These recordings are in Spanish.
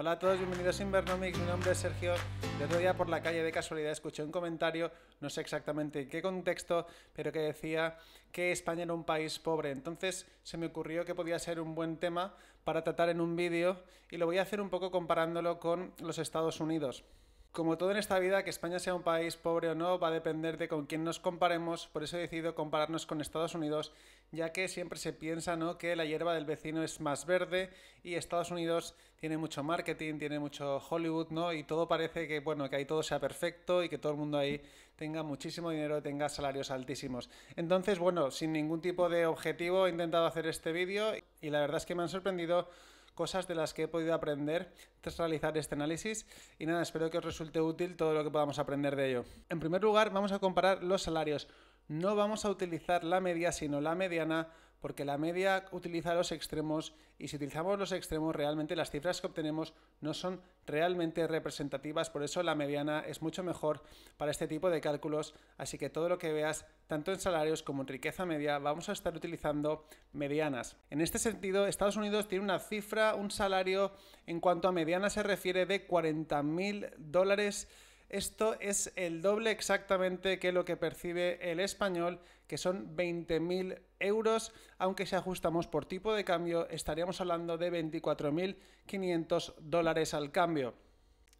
Hola a todos, bienvenidos a Invernomics. Mi nombre es Sergio. El otro día por la calle de casualidad escuché un comentario, no sé exactamente en qué contexto, pero que decía que España era un país pobre. Entonces se me ocurrió que podía ser un buen tema para tratar en un vídeo y lo voy a hacer un poco comparándolo con los Estados Unidos. Como todo en esta vida, que España sea un país pobre o no va a depender de con quién nos comparemos, por eso he decidido compararnos con Estados Unidos, ya que siempre se piensa ¿no? que la hierba del vecino es más verde y Estados Unidos tiene mucho marketing, tiene mucho Hollywood, ¿no? Y todo parece que, bueno, que ahí todo sea perfecto y que todo el mundo ahí tenga muchísimo dinero, tenga salarios altísimos. Entonces, bueno, sin ningún tipo de objetivo he intentado hacer este vídeo y la verdad es que me han sorprendido cosas de las que he podido aprender tras realizar este análisis y nada, espero que os resulte útil todo lo que podamos aprender de ello. En primer lugar, vamos a comparar los salarios. No vamos a utilizar la media, sino la mediana porque la media utiliza los extremos y si utilizamos los extremos realmente las cifras que obtenemos no son realmente representativas, por eso la mediana es mucho mejor para este tipo de cálculos, así que todo lo que veas, tanto en salarios como en riqueza media, vamos a estar utilizando medianas. En este sentido, Estados Unidos tiene una cifra, un salario en cuanto a mediana se refiere de mil dólares esto es el doble exactamente que lo que percibe el español, que son 20.000 euros, aunque si ajustamos por tipo de cambio estaríamos hablando de 24.500 dólares al cambio.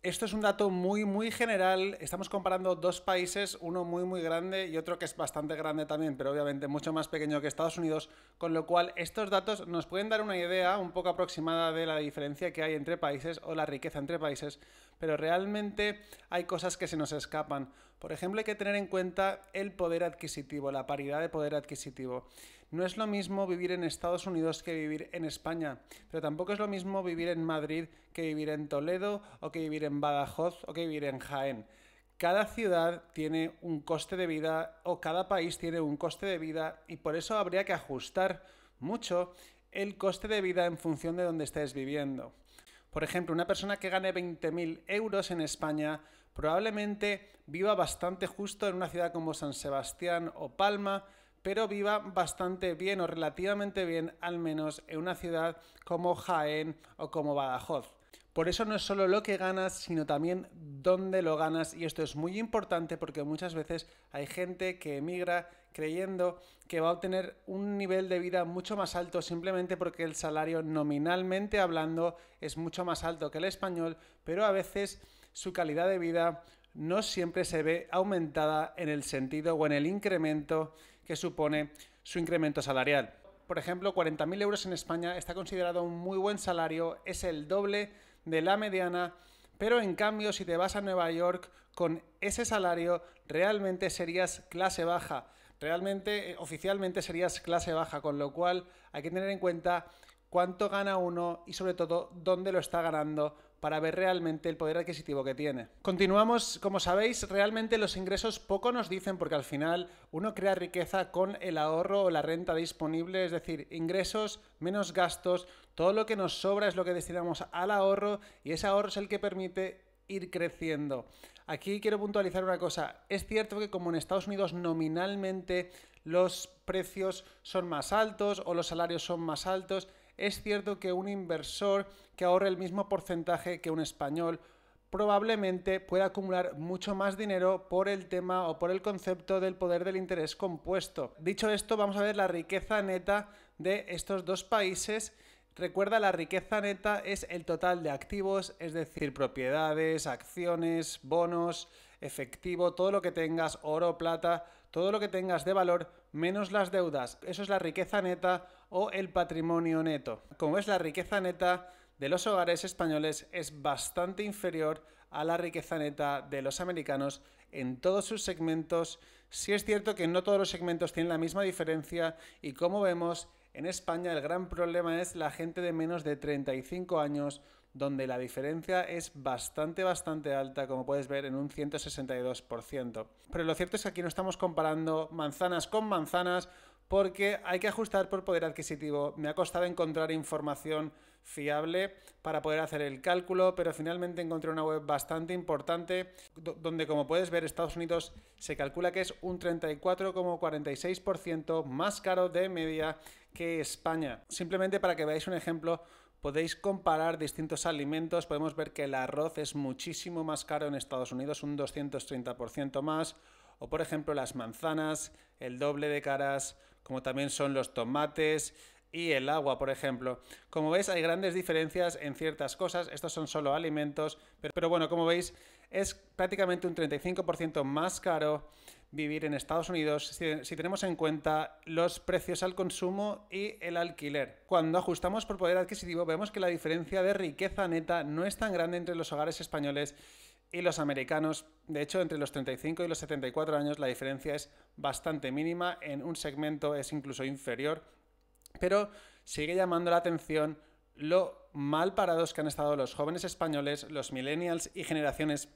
Esto es un dato muy, muy general. Estamos comparando dos países, uno muy, muy grande y otro que es bastante grande también, pero obviamente mucho más pequeño que Estados Unidos, con lo cual estos datos nos pueden dar una idea un poco aproximada de la diferencia que hay entre países o la riqueza entre países, pero realmente hay cosas que se nos escapan. Por ejemplo, hay que tener en cuenta el poder adquisitivo, la paridad de poder adquisitivo. No es lo mismo vivir en Estados Unidos que vivir en España, pero tampoco es lo mismo vivir en Madrid que vivir en Toledo o que vivir en Badajoz o que vivir en Jaén. Cada ciudad tiene un coste de vida o cada país tiene un coste de vida y por eso habría que ajustar mucho el coste de vida en función de donde estés viviendo. Por ejemplo, una persona que gane 20.000 euros en España probablemente viva bastante justo en una ciudad como San Sebastián o Palma, pero viva bastante bien o relativamente bien al menos en una ciudad como Jaén o como Badajoz. Por eso no es solo lo que ganas, sino también dónde lo ganas. Y esto es muy importante porque muchas veces hay gente que emigra creyendo que va a obtener un nivel de vida mucho más alto simplemente porque el salario nominalmente hablando es mucho más alto que el español, pero a veces su calidad de vida no siempre se ve aumentada en el sentido o en el incremento que supone su incremento salarial. Por ejemplo, 40.000 euros en España está considerado un muy buen salario, es el doble de la mediana, pero en cambio si te vas a Nueva York con ese salario realmente serías clase baja. Realmente, eh, oficialmente serías clase baja, con lo cual hay que tener en cuenta cuánto gana uno y sobre todo dónde lo está ganando para ver realmente el poder adquisitivo que tiene. Continuamos, como sabéis, realmente los ingresos poco nos dicen porque al final uno crea riqueza con el ahorro o la renta disponible, es decir, ingresos menos gastos, todo lo que nos sobra es lo que destinamos al ahorro y ese ahorro es el que permite ir creciendo. Aquí quiero puntualizar una cosa, es cierto que como en Estados Unidos nominalmente los precios son más altos o los salarios son más altos, es cierto que un inversor que ahorre el mismo porcentaje que un español probablemente pueda acumular mucho más dinero por el tema o por el concepto del poder del interés compuesto. Dicho esto, vamos a ver la riqueza neta de estos dos países Recuerda, la riqueza neta es el total de activos, es decir, propiedades, acciones, bonos, efectivo, todo lo que tengas, oro, plata, todo lo que tengas de valor, menos las deudas. Eso es la riqueza neta o el patrimonio neto. Como es la riqueza neta de los hogares españoles es bastante inferior a la riqueza neta de los americanos en todos sus segmentos. Sí es cierto que no todos los segmentos tienen la misma diferencia y como vemos, en España el gran problema es la gente de menos de 35 años, donde la diferencia es bastante, bastante alta, como puedes ver, en un 162%. Pero lo cierto es que aquí no estamos comparando manzanas con manzanas porque hay que ajustar por poder adquisitivo. Me ha costado encontrar información fiable para poder hacer el cálculo, pero finalmente encontré una web bastante importante donde, como puedes ver, Estados Unidos se calcula que es un 34,46% más caro de media que España. Simplemente para que veáis un ejemplo, podéis comparar distintos alimentos, podemos ver que el arroz es muchísimo más caro en Estados Unidos, un 230% más, o por ejemplo las manzanas, el doble de caras, como también son los tomates y el agua, por ejemplo. Como veis, hay grandes diferencias en ciertas cosas. Estos son solo alimentos, pero, bueno, como veis, es prácticamente un 35% más caro vivir en Estados Unidos si, tenemos en cuenta los precios al consumo y el alquiler. Cuando ajustamos por poder adquisitivo, vemos que la diferencia de riqueza neta no es tan grande entre los hogares españoles y los americanos, de hecho, entre los 35 y los 74 años la diferencia es bastante mínima, en un segmento es incluso inferior, pero sigue llamando la atención lo mal parados que han estado los jóvenes españoles, los millennials y generaciones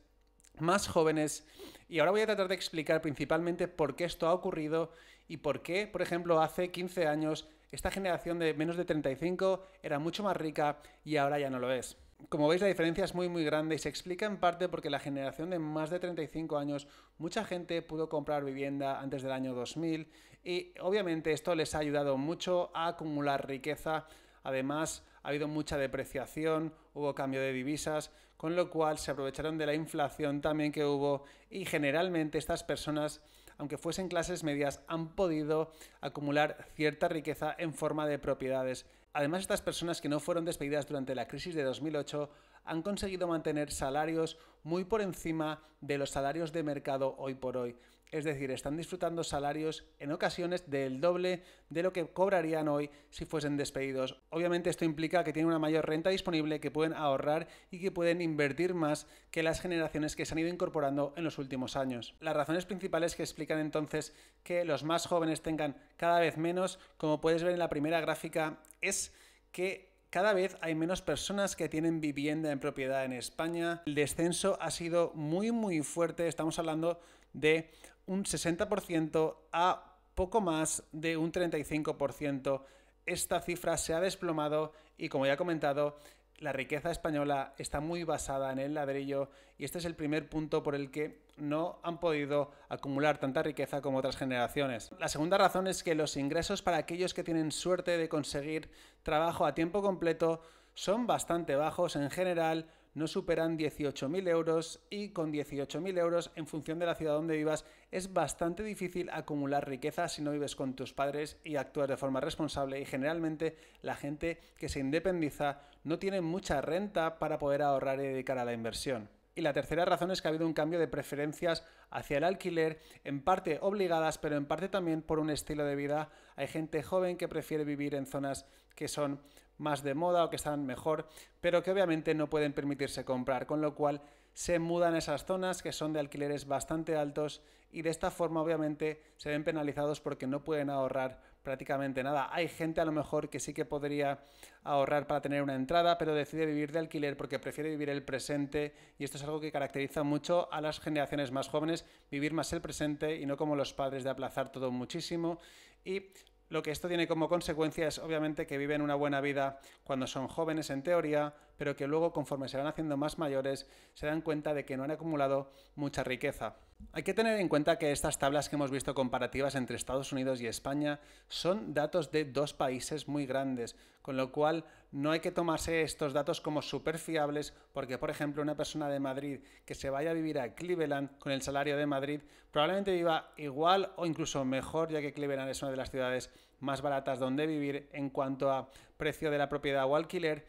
más jóvenes. Y ahora voy a tratar de explicar principalmente por qué esto ha ocurrido y por qué, por ejemplo, hace 15 años esta generación de menos de 35 era mucho más rica y ahora ya no lo es. Como veis, la diferencia es muy muy grande y se explica en parte porque la generación de más de 35 años, mucha gente pudo comprar vivienda antes del año 2000 y obviamente esto les ha ayudado mucho a acumular riqueza. Además, ha habido mucha depreciación, hubo cambio de divisas, con lo cual se aprovecharon de la inflación también que hubo y generalmente estas personas, aunque fuesen clases medias, han podido acumular cierta riqueza en forma de propiedades Además, estas personas que no fueron despedidas durante la crisis de 2008 han conseguido mantener salarios muy por encima de los salarios de mercado hoy por hoy es decir, están disfrutando salarios en ocasiones del doble de lo que cobrarían hoy si fuesen despedidos. Obviamente esto implica que tienen una mayor renta disponible, que pueden ahorrar y que pueden invertir más que las generaciones que se han ido incorporando en los últimos años. Las razones principales que explican entonces que los más jóvenes tengan cada vez menos, como puedes ver en la primera gráfica, es que cada vez hay menos personas que tienen vivienda en propiedad en España. El descenso ha sido muy muy fuerte. Estamos hablando de un 60% a poco más de un 35%. Esta cifra se ha desplomado y como ya he comentado, la riqueza española está muy basada en el ladrillo y este es el primer punto por el que no han podido acumular tanta riqueza como otras generaciones. La segunda razón es que los ingresos para aquellos que tienen suerte de conseguir trabajo a tiempo completo son bastante bajos en general no superan 18.000 euros y con 18.000 euros en función de la ciudad donde vivas es bastante difícil acumular riqueza si no vives con tus padres y actúas de forma responsable y generalmente la gente que se independiza no tiene mucha renta para poder ahorrar y dedicar a la inversión. Y la tercera razón es que ha habido un cambio de preferencias hacia el alquiler, en parte obligadas, pero en parte también por un estilo de vida. Hay gente joven que prefiere vivir en zonas que son más de moda o que están mejor, pero que obviamente no pueden permitirse comprar, con lo cual se mudan a esas zonas que son de alquileres bastante altos y de esta forma obviamente se ven penalizados porque no pueden ahorrar prácticamente nada. Hay gente a lo mejor que sí que podría ahorrar para tener una entrada, pero decide vivir de alquiler porque prefiere vivir el presente y esto es algo que caracteriza mucho a las generaciones más jóvenes, vivir más el presente y no como los padres de aplazar todo muchísimo y lo que esto tiene como consecuencia es obviamente que viven una buena vida cuando son jóvenes en teoría, pero que luego conforme se van haciendo más mayores se dan cuenta de que no han acumulado mucha riqueza. Hay que tener en cuenta que estas tablas que hemos visto comparativas entre Estados Unidos y España son datos de dos países muy grandes, con lo cual no hay que tomarse estos datos como súper fiables porque, por ejemplo, una persona de Madrid que se vaya a vivir a Cleveland con el salario de Madrid probablemente viva igual o incluso mejor, ya que Cleveland es una de las ciudades más baratas donde vivir en cuanto a precio de la propiedad o alquiler,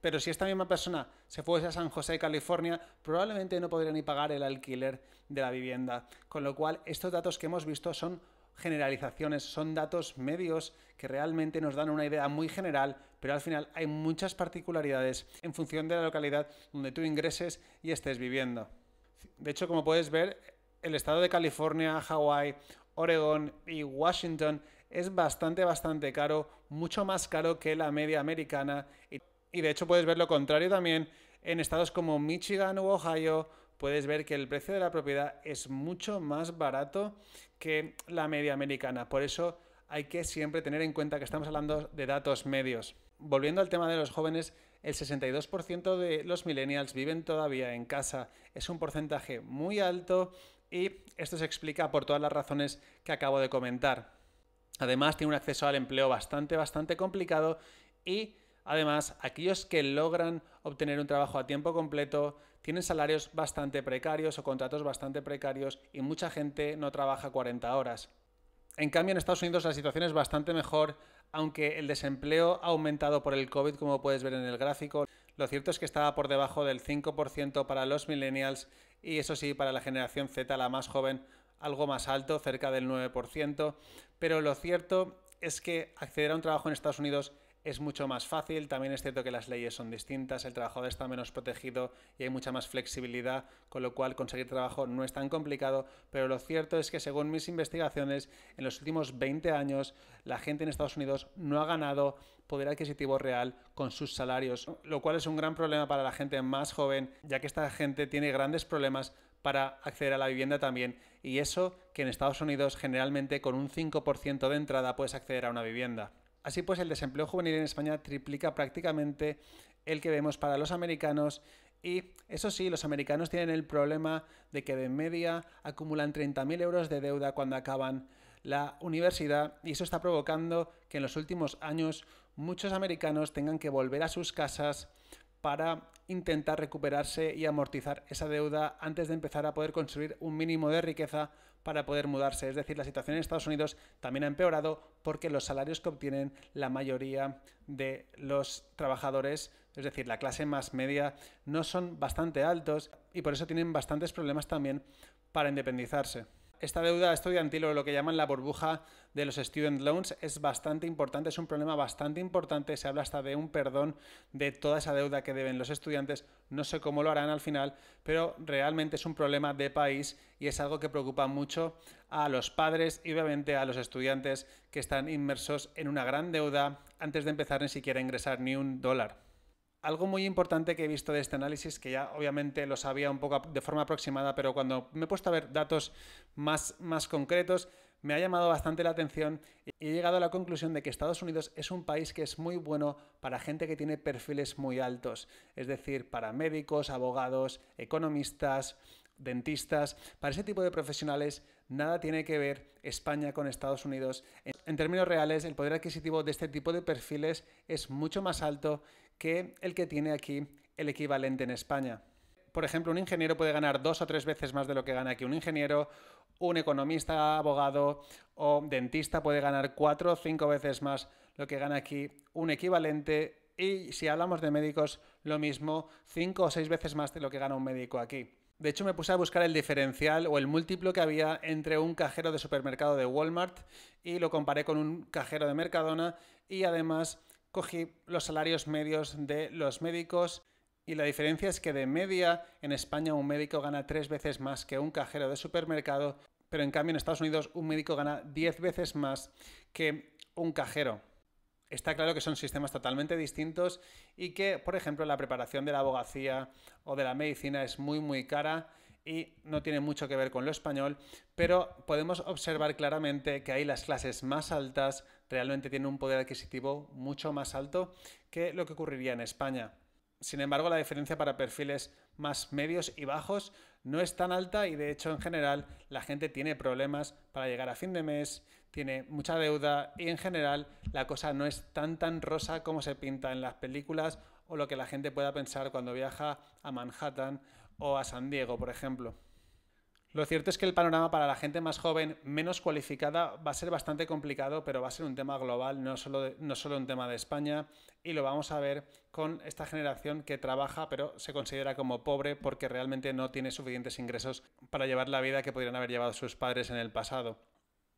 pero si esta misma persona se fuese a San José, California, probablemente no podría ni pagar el alquiler de la vivienda. Con lo cual, estos datos que hemos visto son generalizaciones, son datos medios que realmente nos dan una idea muy general, pero al final hay muchas particularidades en función de la localidad donde tú ingreses y estés viviendo. De hecho, como puedes ver, el estado de California, Hawaii, Oregón y Washington es bastante, bastante caro, mucho más caro que la media americana. Y y de hecho puedes ver lo contrario también en estados como Michigan u Ohio, puedes ver que el precio de la propiedad es mucho más barato que la media americana. Por eso hay que siempre tener en cuenta que estamos hablando de datos medios. Volviendo al tema de los jóvenes, el 62% de los millennials viven todavía en casa. Es un porcentaje muy alto y esto se explica por todas las razones que acabo de comentar. Además, tiene un acceso al empleo bastante, bastante complicado y Además, aquellos que logran obtener un trabajo a tiempo completo tienen salarios bastante precarios o contratos bastante precarios y mucha gente no trabaja 40 horas. En cambio, en Estados Unidos la situación es bastante mejor, aunque el desempleo ha aumentado por el COVID, como puedes ver en el gráfico. Lo cierto es que estaba por debajo del 5% para los millennials y eso sí, para la generación Z, la más joven, algo más alto, cerca del 9%. Pero lo cierto es que acceder a un trabajo en Estados Unidos es mucho más fácil, también es cierto que las leyes son distintas, el trabajador está menos protegido y hay mucha más flexibilidad, con lo cual conseguir trabajo no es tan complicado, pero lo cierto es que según mis investigaciones, en los últimos 20 años la gente en Estados Unidos no ha ganado poder adquisitivo real con sus salarios, lo cual es un gran problema para la gente más joven, ya que esta gente tiene grandes problemas para acceder a la vivienda también. Y eso que en Estados Unidos generalmente con un 5% de entrada puedes acceder a una vivienda. Así pues, el desempleo juvenil en España triplica prácticamente el que vemos para los americanos y eso sí, los americanos tienen el problema de que de media acumulan 30.000 euros de deuda cuando acaban la universidad y eso está provocando que en los últimos años muchos americanos tengan que volver a sus casas para intentar recuperarse y amortizar esa deuda antes de empezar a poder construir un mínimo de riqueza para poder mudarse. Es decir, la situación en Estados Unidos también ha empeorado porque los salarios que obtienen la mayoría de los trabajadores, es decir, la clase más media, no son bastante altos y por eso tienen bastantes problemas también para independizarse. Esta deuda estudiantil o lo que llaman la burbuja de los student loans es bastante importante, es un problema bastante importante, se habla hasta de un perdón de toda esa deuda que deben los estudiantes, no sé cómo lo harán al final, pero realmente es un problema de país y es algo que preocupa mucho a los padres y obviamente a los estudiantes que están inmersos en una gran deuda antes de empezar ni siquiera a ingresar ni un dólar algo muy importante que he visto de este análisis, que ya obviamente lo sabía un poco de forma aproximada, pero cuando me he puesto a ver datos más, más concretos, me ha llamado bastante la atención y he llegado a la conclusión de que Estados Unidos es un país que es muy bueno para gente que tiene perfiles muy altos, es decir, para médicos, abogados, economistas, dentistas, para ese tipo de profesionales nada tiene que ver España con Estados Unidos. En términos reales, el poder adquisitivo de este tipo de perfiles es mucho más alto que el que tiene aquí el equivalente en España. Por ejemplo, un ingeniero puede ganar dos o tres veces más de lo que gana aquí un ingeniero, un economista, abogado o dentista puede ganar cuatro o cinco veces más lo que gana aquí un equivalente y si hablamos de médicos, lo mismo, cinco o seis veces más de lo que gana un médico aquí. De hecho, me puse a buscar el diferencial o el múltiplo que había entre un cajero de supermercado de Walmart y lo comparé con un cajero de Mercadona y además cogí los salarios medios de los médicos y la diferencia es que de media en España un médico gana tres veces más que un cajero de supermercado, pero en cambio en Estados Unidos un médico gana diez veces más que un cajero. Está claro que son sistemas totalmente distintos y que, por ejemplo, la preparación de la abogacía o de la medicina es muy muy cara y no tiene mucho que ver con lo español, pero podemos observar claramente que hay las clases más altas realmente tiene un poder adquisitivo mucho más alto que lo que ocurriría en España. Sin embargo, la diferencia para perfiles más medios y bajos no es tan alta y de hecho en general la gente tiene problemas para llegar a fin de mes, tiene mucha deuda y en general la cosa no es tan tan rosa como se pinta en las películas o lo que la gente pueda pensar cuando viaja a Manhattan o a San Diego, por ejemplo. Lo cierto es que el panorama para la gente más joven, menos cualificada, va a ser bastante complicado, pero va a ser un tema global, no solo, no un tema de España, y lo vamos a ver con esta generación que trabaja, pero se considera como pobre porque realmente no tiene suficientes ingresos para llevar la vida que podrían haber llevado sus padres en el pasado.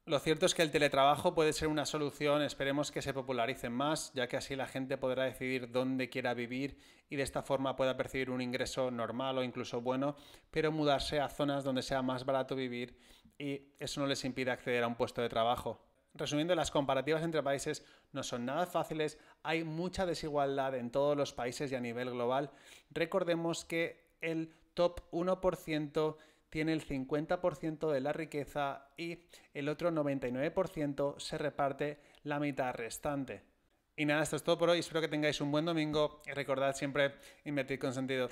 Lo cierto es que el teletrabajo puede ser una solución, esperemos que se popularice más, ya que así la gente podrá decidir dónde quiera vivir y de esta forma pueda percibir un ingreso normal o incluso bueno, pero mudarse a zonas donde sea más barato vivir y eso no les impide acceder a un puesto de trabajo. Resumiendo, las comparativas entre países no son nada fáciles, hay mucha desigualdad en todos los países y a nivel global. Recordemos que el top 1% tiene el 50% de la riqueza y el otro 99% se reparte la mitad restante. Y nada, esto es todo por hoy. Espero que tengáis un buen domingo y recordad siempre invertir con sentido.